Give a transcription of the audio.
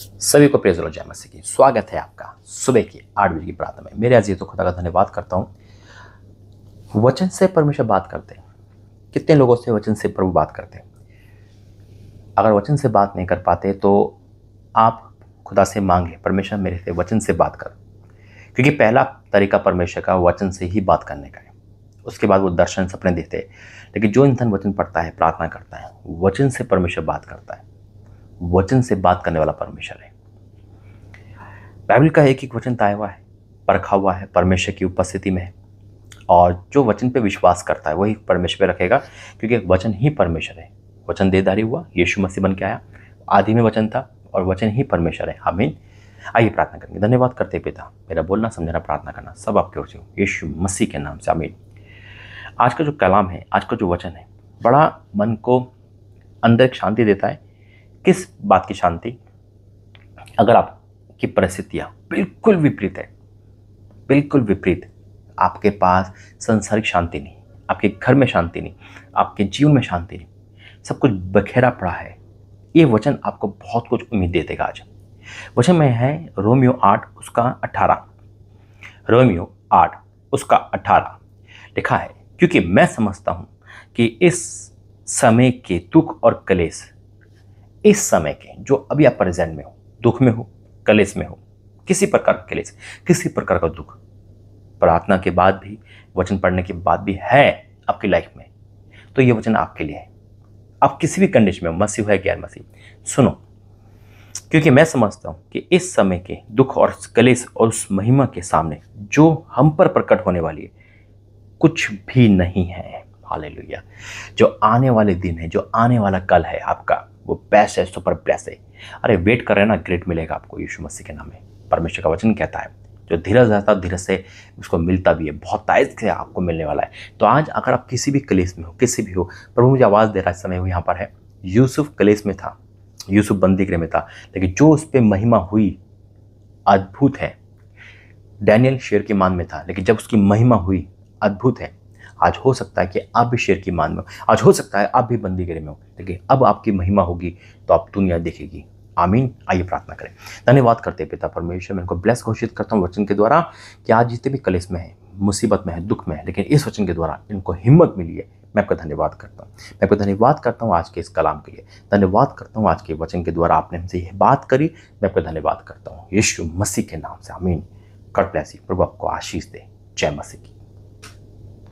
सभी को प्रेज रोजा मसीह की स्वागत है आपका सुबह की आठ बजे की प्रार्थना में मेरे अजीत तो खुदा का धन्यवाद करता हूँ वचन से परमेश्वर बात करते हैं कितने लोगों से वचन से प्रभु बात करते हैं अगर वचन से बात नहीं कर पाते तो आप खुदा से मांगे परमेश्वर मेरे से वचन से बात कर क्योंकि पहला तरीका परमेश्वर का वचन से ही बात करने का है उसके बाद वो दर्शन सपने देते हैं लेकिन जो इंसान वचन पढ़ता है प्रार्थना करता है वचन से परमेश्वर बात करता है वचन से बात करने वाला परमेश्वर है बाइबल का एक एक वचन ताया हुआ है परखा हुआ है परमेश्वर की उपस्थिति में है और जो वचन पे विश्वास करता है वही परमेश्वर पर रखेगा क्योंकि वचन ही परमेश्वर है वचन देदारी हुआ यीशु मसीह बन के आया आदि में वचन था और वचन ही परमेश्वर है हमीन आइए प्रार्थना करेंगे धन्यवाद करते पिता मेरा बोलना समझना प्रार्थना करना सब आपकी ओर से यीशु मसीह के नाम से आमीन आज का जो कलाम है आज का जो वचन है बड़ा मन को अंदर शांति देता है किस बात की शांति अगर आपकी परिस्थितियाँ बिल्कुल विपरीत है बिल्कुल विपरीत आपके पास संसारिक शांति नहीं आपके घर में शांति नहीं आपके जीवन में शांति नहीं सब कुछ बखेरा पड़ा है ये वचन आपको बहुत कुछ उम्मीद दे देगा आज वचन में है रोमियो आठ उसका अठारह रोमियो आठ उसका अठारह लिखा है क्योंकि मैं समझता हूँ कि इस समय के दुख और कलेश इस समय के जो अभी आप प्रेजेंट में हो दुख में हो कलेश में हो किसी प्रकार का कलेश किसी प्रकार का दुख प्रार्थना के बाद भी वचन पढ़ने के बाद भी है आपकी लाइफ में तो ये वचन आपके लिए है आप किसी भी कंडीशन में मसीह है गैर मसीह सुनो क्योंकि मैं समझता हूँ कि इस समय के दुख और कलेश और उस महिमा के सामने जो हम पर प्रकट होने वाली है कुछ भी नहीं है हाल जो आने वाले दिन है जो आने वाला कल है आपका वो बेस्ट है सुपर ब्लेस है अरे वेट कर रहे ना ग्रेट मिलेगा आपको यीशु मसीह के नाम में परमेश्वर का वचन कहता है जो धीरज रहता है धीरज से उसको मिलता भी है बहुत ताइज से आपको मिलने वाला है तो आज अगर आप किसी भी कलेस में हो किसी भी हो प्रभु मुझे आवाज़ दे रहा है समय वो यहाँ पर है यूसुफ कलेस में था यूसुफ बंदी गृह में था लेकिन जो उस पर महिमा हुई अद्भुत है डैनियल शेर के मान में था लेकिन जब उसकी महिमा हुई अद्भुत है आज हो सकता है कि आप भी शेर की मान में हो आज हो सकता है आप भी बंदी गिरे में हो देखिए अब आपकी महिमा होगी तो आप दुनिया देखेगी आमीन आइए प्रार्थना करें धन्यवाद करते पिता परमेश्वर मैं इनको ब्लेस घोषित करता हूँ वचन के द्वारा कि आज जितने भी कलेश में है मुसीबत में है दुख में है लेकिन इस वचन के द्वारा इनको हिम्मत मिली है मैं आपका धन्यवाद करता हूँ मैं आपका धन्यवाद करता हूँ आज के इस कलाम के लिए धन्यवाद करता हूँ आज के वचन के द्वारा आपने हमसे यह बात करी मैं आपका धन्यवाद करता हूँ यीशु मसीह के नाम से आमीन कट प्रभु आपको आशीष दे जय मसीह की